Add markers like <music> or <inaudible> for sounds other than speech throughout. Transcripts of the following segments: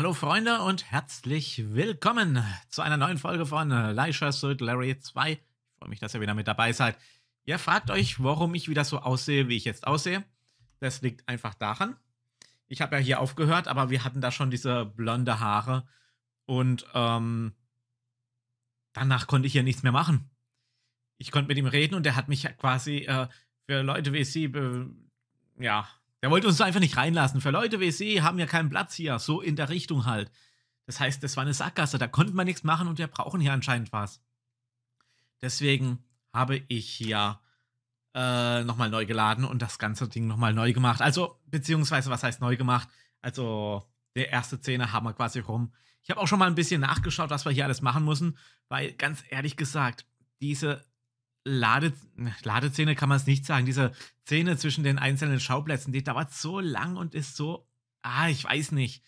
Hallo Freunde und herzlich willkommen zu einer neuen Folge von Leisha Sold Larry 2. Ich freue mich, dass ihr wieder mit dabei seid. Ihr fragt euch, warum ich wieder so aussehe, wie ich jetzt aussehe. Das liegt einfach daran. Ich habe ja hier aufgehört, aber wir hatten da schon diese blonde Haare und ähm, danach konnte ich hier nichts mehr machen. Ich konnte mit ihm reden und er hat mich quasi äh, für Leute wie sie, äh, ja, der wollte uns einfach nicht reinlassen. Für Leute wie Sie haben ja keinen Platz hier, so in der Richtung halt. Das heißt, das war eine Sackgasse, da konnte man nichts machen und wir brauchen hier anscheinend was. Deswegen habe ich hier äh, nochmal neu geladen und das ganze Ding nochmal neu gemacht. Also, beziehungsweise, was heißt neu gemacht? Also, der erste Szene haben wir quasi rum. Ich habe auch schon mal ein bisschen nachgeschaut, was wir hier alles machen müssen, weil ganz ehrlich gesagt, diese Lade, Ladeszene kann man es nicht sagen. Diese Szene zwischen den einzelnen Schauplätzen, die dauert so lang und ist so. Ah, ich weiß nicht.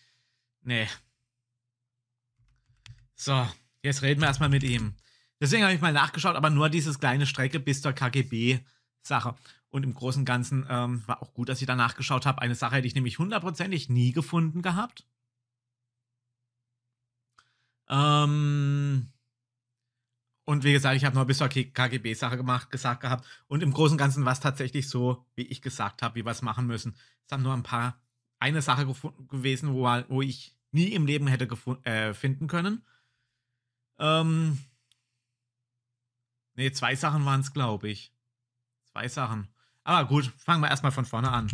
Nee. So, jetzt reden wir erstmal mit ihm. Deswegen habe ich mal nachgeschaut, aber nur dieses kleine Strecke bis zur KGB-Sache. Und im Großen und Ganzen ähm, war auch gut, dass ich da nachgeschaut habe. Eine Sache hätte ich nämlich hundertprozentig nie gefunden gehabt. Ähm, und wie gesagt, ich habe noch ein bisschen KGB-Sache gemacht, gesagt gehabt. Und im Großen und Ganzen war es tatsächlich so, wie ich gesagt habe, wie wir es machen müssen. Es haben nur ein paar, eine Sache gewesen, wo, wo, ich nie im Leben hätte äh, finden können. Ähm, ne, zwei Sachen waren es, glaube ich. Zwei Sachen. Aber gut, fangen wir erstmal von vorne an.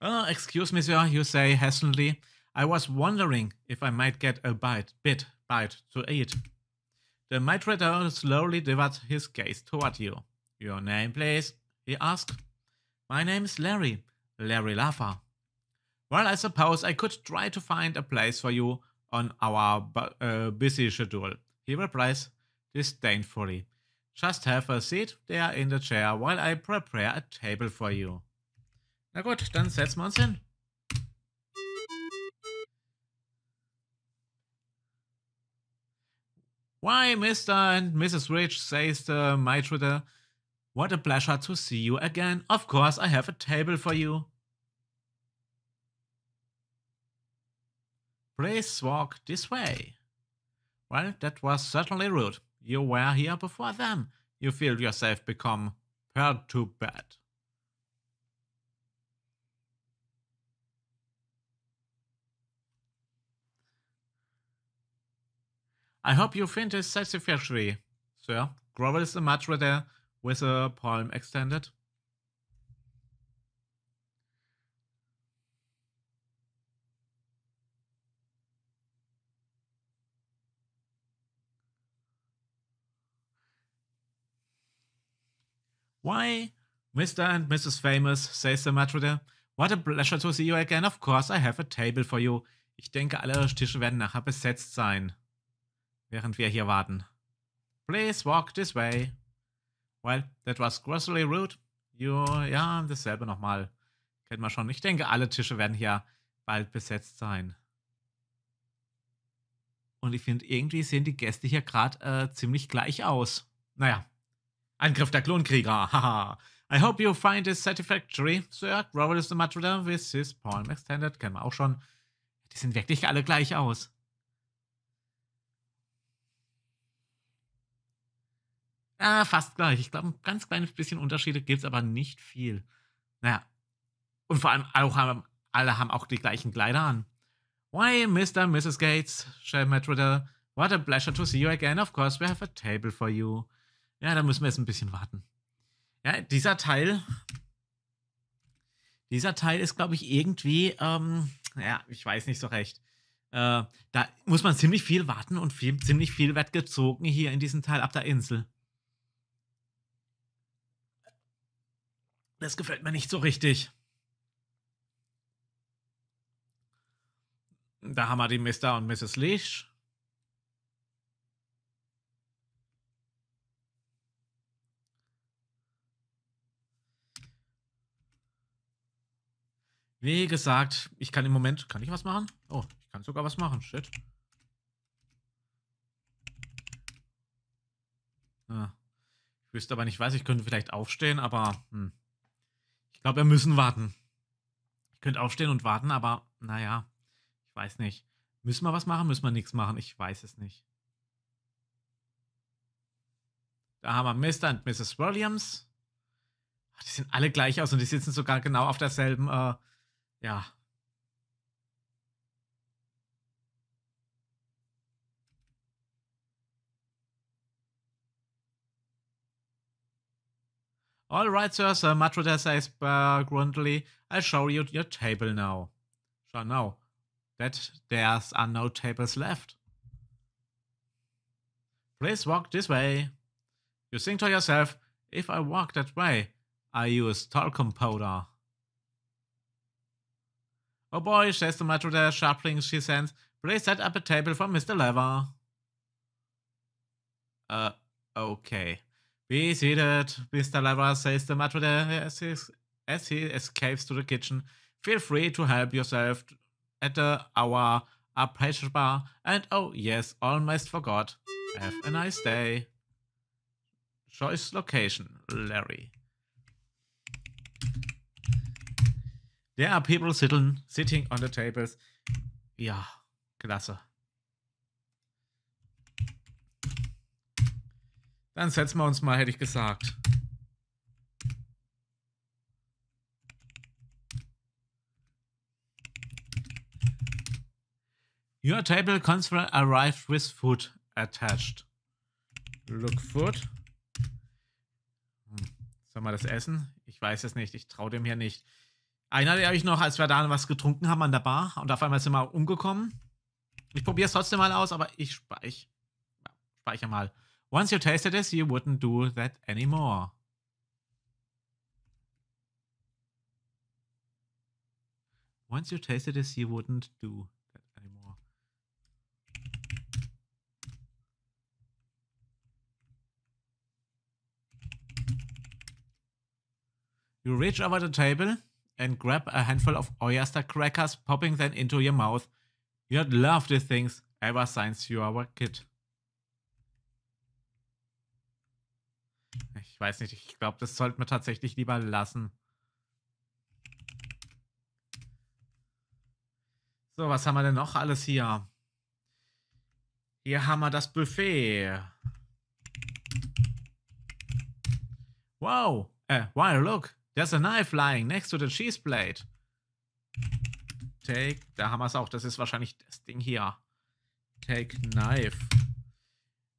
Oh, excuse me, sir, you say hastily. I was wondering if I might get a bite, bit, bite to eat. The matrator slowly diverts his gaze toward you. Your name, please? he asks. My name is Larry, Larry Laffer. Well, I suppose I could try to find a place for you on our bu uh, busy schedule, he replies disdainfully. Just have a seat there in the chair while I prepare a table for you. Na gut, dann setzen wir uns hin. Why, Mr. and Mrs. Rich, says the maitre What a pleasure to see you again. Of course, I have a table for you. Please walk this way. Well, that was certainly rude. You were here before them. You feel yourself become perturbed. I hope you find this satisfactory, sir. Grovels the much with a, with a palm extended. Why, Mr. and Mrs. Famous, says the Matroder. What a pleasure to see you again. Of course, I have a table for you. Ich denke, alle Tische werden nachher besetzt sein. während wir hier warten. Please walk this way. Well, that was grossly rude. You, ja, dasselbe nochmal. Kennt man schon. Ich denke, alle Tische werden hier bald besetzt sein. Und ich finde, irgendwie sehen die Gäste hier gerade äh, ziemlich gleich aus. Naja. Angriff der Klonkrieger. <laughs> Haha. I hope you find this satisfactory, Sir. Grovel is the Matrona with his palm extended. Kennen wir auch schon. Die sehen wirklich alle gleich aus. Ja, ah, fast gleich. Ich glaube, ein ganz kleines bisschen Unterschiede gibt es, aber nicht viel. Naja. Und vor allem auch haben, alle haben auch die gleichen Kleider an. Why, Mr. and Mrs. Gates, Shell Metroder, what a pleasure to see you again. Of course, we have a table for you. Ja, da müssen wir jetzt ein bisschen warten. Ja, dieser Teil, dieser Teil ist, glaube ich, irgendwie, ähm, ja, ich weiß nicht so recht. Äh, da muss man ziemlich viel warten und viel, ziemlich viel wird gezogen hier in diesem Teil ab der Insel. Das gefällt mir nicht so richtig. Da haben wir die Mr. und Mrs. Leash. Wie gesagt, ich kann im Moment... Kann ich was machen? Oh, ich kann sogar was machen. Shit. Ah. Ich wüsste aber nicht, weiß ich könnte vielleicht aufstehen, aber... Hm. Ich glaube, wir müssen warten. Ich könnte aufstehen und warten, aber naja, ich weiß nicht. Müssen wir was machen? Müssen wir nichts machen? Ich weiß es nicht. Da haben wir Mr. und Mrs. Williams. Ach, die sehen alle gleich aus und die sitzen sogar genau auf derselben, äh, ja, Alright, sir, the Matroda says uh, I'll show you your table now. Sure, now that there are no tables left. Please walk this way. You think to yourself, if I walk that way, I use talcum powder. Oh boy, says the Matroda, sharpling she sends. Please set up a table for Mr. Lever. Uh, okay. Be seated. Mr. Lara says the matron as he, as he escapes to the kitchen. Feel free to help yourself at the hour a pleasure bar. And oh yes, almost forgot. Have a nice day. Choice location, Larry. There are people sitting sitting on the tables. Yeah, klasse. Dann setzen wir uns mal, hätte ich gesagt. Your table conference arrived with food attached. Look food. Hm. Sollen wir das essen? Ich weiß es nicht. Ich traue dem hier nicht. Erinnert ihr euch noch, als wir da was getrunken haben an der Bar und auf einmal sind wir umgekommen? Ich probiere es trotzdem mal aus, aber ich speich, ja, speichere mal. once you tasted this, you wouldn't do that anymore. Once you tasted this, you wouldn't do that anymore. You reach over the table and grab a handful of oyster crackers, popping them into your mouth. You'd love these things ever since you were a kid. Ich weiß nicht, ich glaube, das sollten wir tatsächlich lieber lassen. So, was haben wir denn noch alles hier? Hier haben wir das Buffet. Wow. Äh, wow, look. There's a knife lying next to the cheese plate. Take, da haben wir es auch. Das ist wahrscheinlich das Ding hier. Take knife.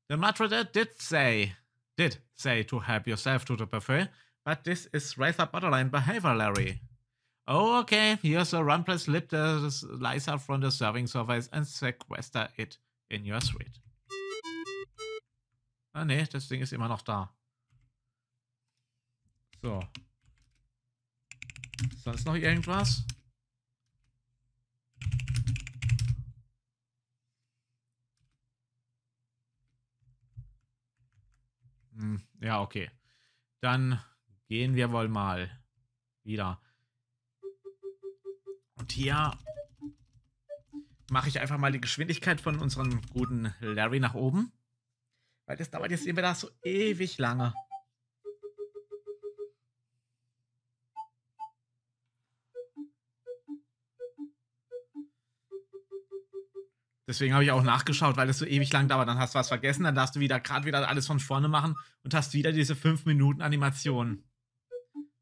The Matrodet did say did say to help yourself to the buffet, but this is rather Borderline behavior, Larry. Oh, okay, here's a rumpler slip the slicer from the serving surface and sequester it in your suite. Ah ne, das Ding ist immer noch da. So. Sonst noch irgendwas? Ähm, ja, okay. Dann gehen wir wohl mal wieder. Und hier mache ich einfach mal die Geschwindigkeit von unserem guten Larry nach oben. Weil das dauert jetzt immer da so ewig lange. Deswegen habe ich auch nachgeschaut, weil das so ewig lang dauert. Dann hast du was vergessen, dann darfst du wieder gerade wieder alles von vorne machen und hast wieder diese 5 Minuten Animation.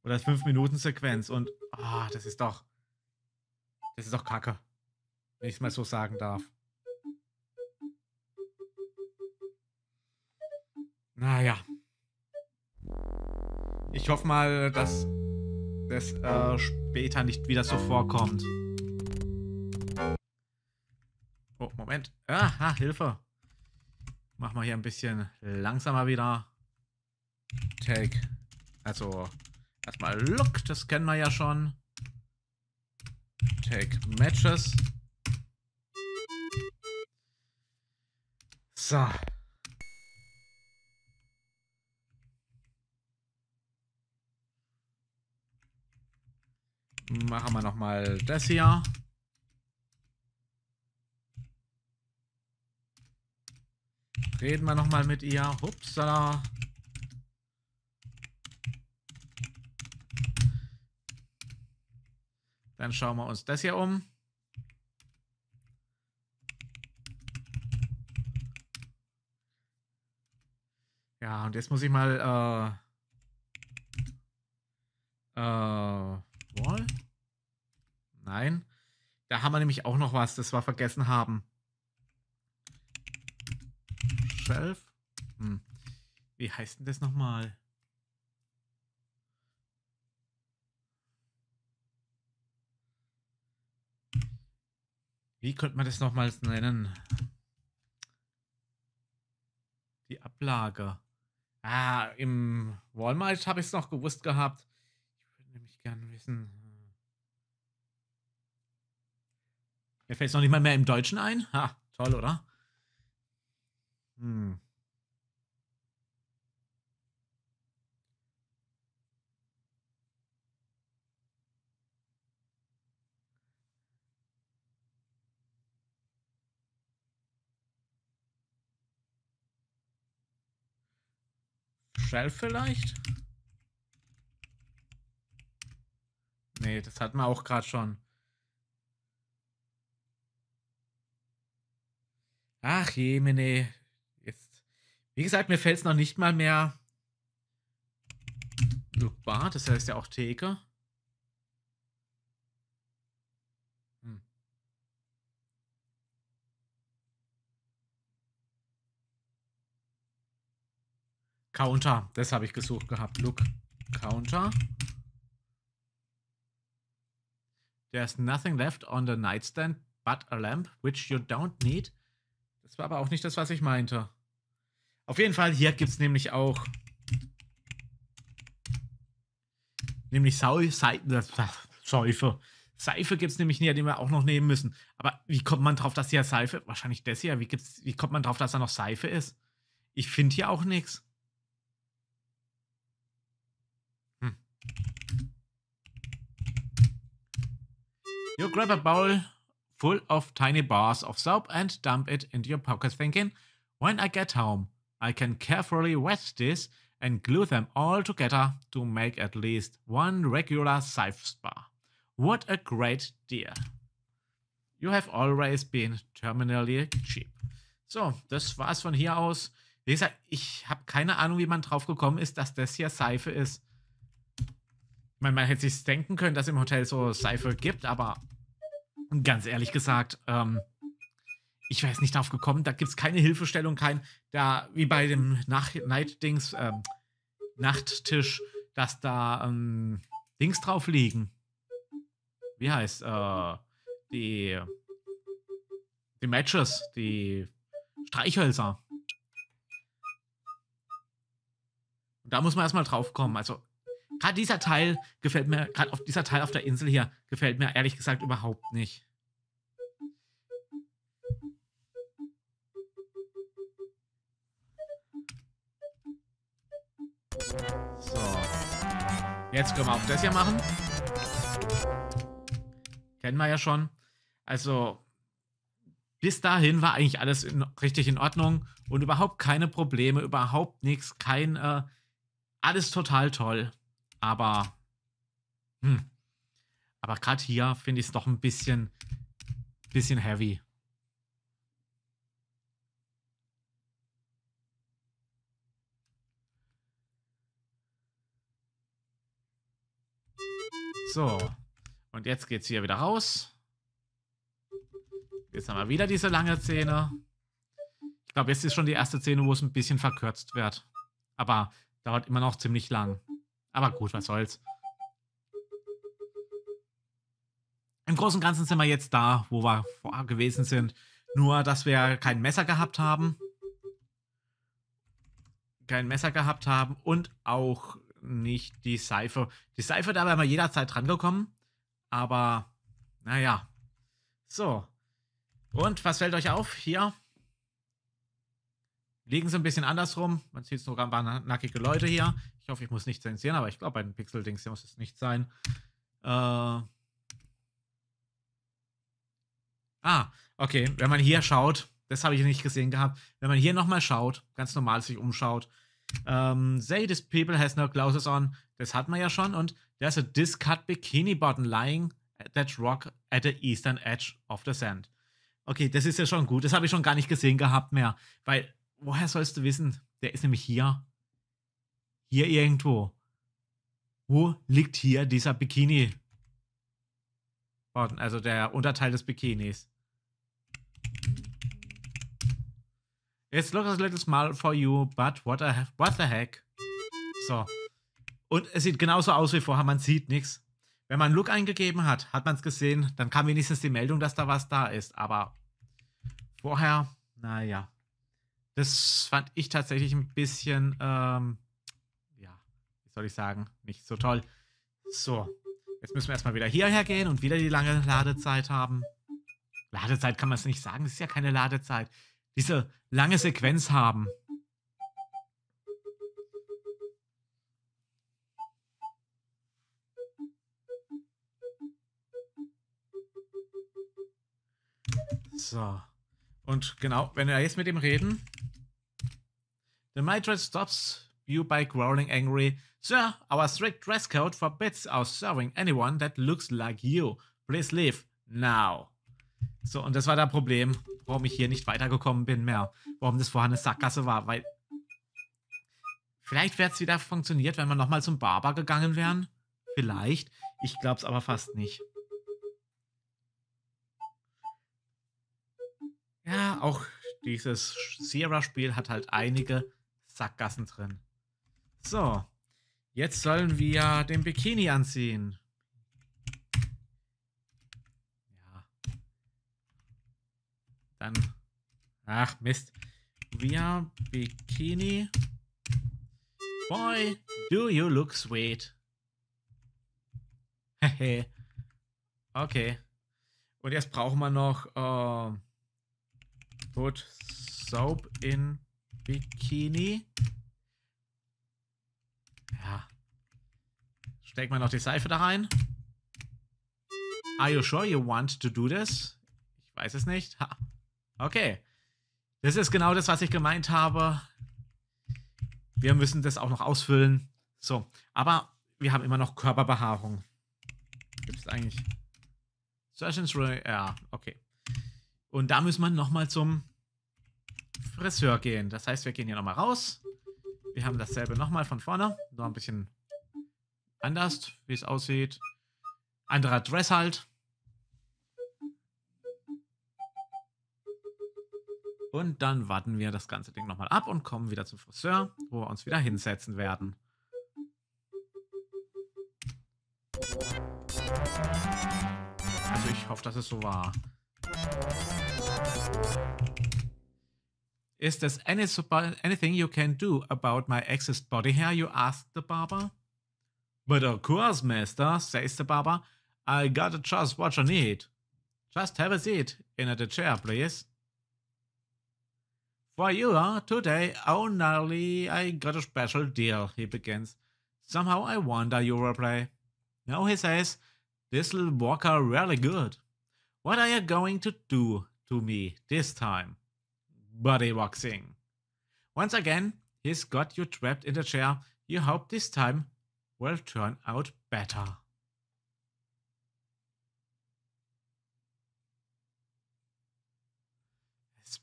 Oder 5 Minuten Sequenz. Und oh, das ist doch. Das ist doch Kacke. Wenn ich es mal so sagen darf. Naja. Ich hoffe mal, dass das äh, später nicht wieder so vorkommt. Moment. Aha, Hilfe. Machen wir hier ein bisschen langsamer wieder. Take. Also, erstmal Look, das kennen wir ja schon. Take Matches. So. Machen wir nochmal das hier. Reden wir nochmal mit ihr. Hupsala. Dann schauen wir uns das hier um. Ja, und jetzt muss ich mal, äh, äh, Wall? Nein. Da haben wir nämlich auch noch was, das wir vergessen haben. 12. Hm. Wie heißt denn das nochmal? Wie könnte man das nochmals nennen? Die Ablage. Ah, im Walmart habe ich es noch gewusst gehabt. Ich würde nämlich gerne wissen. Hm. Mir fällt es noch nicht mal mehr im Deutschen ein. Ha, toll, oder? Hm. Shell vielleicht? Nee, das hatten wir auch gerade schon. Ach je, meine. Wie gesagt, mir fällt es noch nicht mal mehr lookbar, das heißt ja auch Theke. Hm. Counter, das habe ich gesucht gehabt. Look, Counter. There's nothing left on the nightstand but a lamp, which you don't need. Das war aber auch nicht das, was ich meinte. Auf jeden Fall, hier gibt es nämlich auch. Nämlich Sau Seife. Seife gibt es nämlich näher, die wir auch noch nehmen müssen. Aber wie kommt man drauf, dass hier Seife? Wahrscheinlich das hier. Wie, gibt's, wie kommt man drauf, dass da noch Seife ist? Ich finde hier auch nichts. Hm. You grab a bowl full of tiny bars of soap and dump it into your pocket thinking, when I get home, I can carefully wet this and glue them all together to make at least one regular scythe spar. What a great deal. You have always been terminally cheap. So, das war's von hier aus. Wie gesagt, ich habe keine Ahnung, wie man drauf gekommen ist, dass das hier Seife ist. Ich meine, man hätte sich denken können, dass im Hotel so Seife gibt, aber ganz ehrlich gesagt, ähm, ich wäre jetzt nicht drauf gekommen, da gibt es keine Hilfestellung, kein, da, wie bei dem Nach Night-Dings, ähm, Nachttisch, dass da ähm, Dings drauf liegen. Wie heißt, äh, die, die Matches, die Streichhölzer. da muss man erstmal drauf kommen. Also, gerade dieser Teil gefällt mir, gerade dieser Teil auf der Insel hier, gefällt mir ehrlich gesagt überhaupt nicht. So. Jetzt können wir auch das hier machen. Kennen wir ja schon. Also, bis dahin war eigentlich alles in, richtig in Ordnung und überhaupt keine Probleme, überhaupt nichts, kein, äh, alles total toll. Aber, hm. Aber gerade hier finde ich es doch ein bisschen, bisschen heavy. So. Und jetzt geht's hier wieder raus. Jetzt haben wir wieder diese lange Szene. Ich glaube, jetzt ist schon die erste Szene, wo es ein bisschen verkürzt wird. Aber dauert immer noch ziemlich lang. Aber gut, was soll's. Im Großen und Ganzen sind wir jetzt da, wo wir vorher gewesen sind. Nur, dass wir kein Messer gehabt haben. Kein Messer gehabt haben und auch nicht die Seife. Die Seife, da wäre man jederzeit rangekommen. Aber, naja. So. Und was fällt euch auf? Hier. Liegen sie ein bisschen andersrum. Man sieht sogar ein paar nackige Leute hier. Ich hoffe, ich muss nicht zensieren, aber ich glaube, bei den Pixel-Dings muss es nicht sein. Äh. Ah, okay. Wenn man hier schaut, das habe ich nicht gesehen gehabt. Wenn man hier nochmal schaut, ganz normal sich umschaut, ähm, say this people has no clothes on. Das hat man ja schon. Und there's a discut bikini button lying at that rock at the eastern edge of the sand. Okay, das ist ja schon gut. Das habe ich schon gar nicht gesehen gehabt mehr. Weil, woher sollst du wissen? Der ist nämlich hier. Hier irgendwo. Wo liegt hier dieser Bikini? Also der Unterteil des Bikinis. It's looks a little small for you, but what, a, what the heck. So. Und es sieht genauso aus wie vorher, man sieht nichts. Wenn man Look eingegeben hat, hat man es gesehen, dann kam wenigstens die Meldung, dass da was da ist. Aber vorher, naja. Das fand ich tatsächlich ein bisschen, ähm, ja, wie soll ich sagen, nicht so toll. So, jetzt müssen wir erstmal wieder hierher gehen und wieder die lange Ladezeit haben. Ladezeit kann man es nicht sagen, es ist ja keine Ladezeit diese lange Sequenz haben. So. Und genau, wenn wir jetzt mit ihm reden. The Mitre stops you by growling angry. Sir, our strict dress code forbids our serving anyone that looks like you. Please leave now. So, und das war das Problem warum ich hier nicht weitergekommen bin mehr. Warum das vorher eine Sackgasse war, weil... Vielleicht wäre es wieder funktioniert, wenn wir nochmal zum Barber gegangen wären. Vielleicht. Ich glaube es aber fast nicht. Ja, auch dieses Sierra-Spiel hat halt einige Sackgassen drin. So, jetzt sollen wir den Bikini anziehen. Dann. Ach, Mist. We are Bikini. Boy, do you look sweet. Hehe. <laughs> okay. Und jetzt brauchen wir noch äh, Put Soap in Bikini. Ja. Stecken wir noch die Seife da rein. Are you sure you want to do this? Ich weiß es nicht. Ha. Okay. Das ist genau das, was ich gemeint habe. Wir müssen das auch noch ausfüllen. So, aber wir haben immer noch Körperbehaarung. Gibt es eigentlich? Surgeons Ray, ja, okay. Und da müssen wir nochmal zum Friseur gehen. Das heißt, wir gehen hier nochmal raus. Wir haben dasselbe nochmal von vorne. Nur ein bisschen anders, wie es aussieht. Anderer Dress halt. Und dann warten wir das ganze Ding nochmal ab und kommen wieder zum Friseur, wo wir uns wieder hinsetzen werden. Also ich hoffe, dass es so war. Is there any anything you can do about my excess body hair, you asked the barber? But of course, master, says the barber. I gotta just what you need. Just have a seat in the chair, please. For you, huh? Today, oh gnarly, I got a special deal, he begins. Somehow I wonder you will play. No, he says, this little walker really good. What are you going to do to me this time? Body boxing. Once again, he's got you trapped in the chair. You hope this time will turn out better.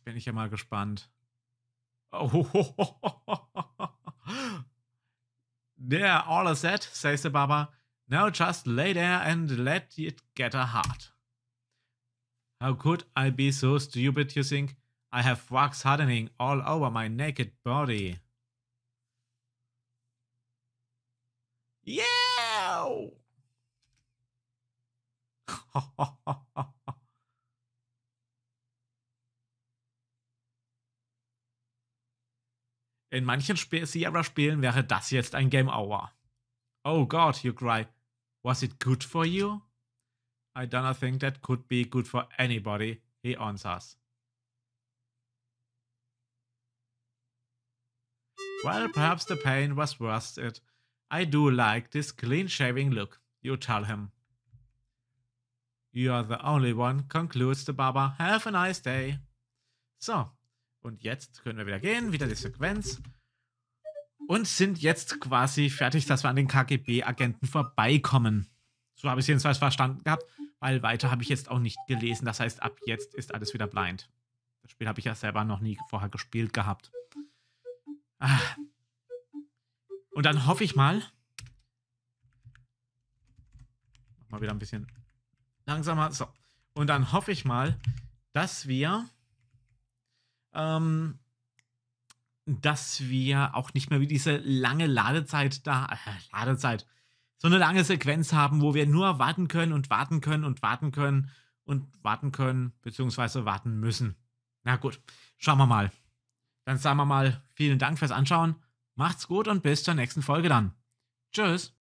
bin ich ja mal gespannt. Oh, ho, ho, ho, There, all is set, says the Baba. Now just lay there and let it get a heart. How could I be so stupid, you think? I have wax hardening all over my naked body. Yeah! <laughs> In manchen Sp Sierra-Spielen wäre das jetzt ein Game Hour. Oh God, you cry. Was it good for you? I don't think that could be good for anybody, he answers. Well, perhaps the pain was worth it. I do like this clean shaving look, you tell him. You are the only one, concludes the barber. Have a nice day. So, und jetzt können wir wieder gehen, wieder die Sequenz. Und sind jetzt quasi fertig, dass wir an den KGB-Agenten vorbeikommen. So habe ich es jedenfalls verstanden gehabt, weil weiter habe ich jetzt auch nicht gelesen. Das heißt, ab jetzt ist alles wieder blind. Das Spiel habe ich ja selber noch nie vorher gespielt gehabt. Ah. Und dann hoffe ich mal. Mal wieder ein bisschen langsamer. So. Und dann hoffe ich mal, dass wir ähm, dass wir auch nicht mehr wie diese lange Ladezeit da, äh, Ladezeit, so eine lange Sequenz haben, wo wir nur warten können und warten können und warten können und warten können, beziehungsweise warten müssen. Na gut, schauen wir mal. Dann sagen wir mal vielen Dank fürs Anschauen. Macht's gut und bis zur nächsten Folge dann. Tschüss.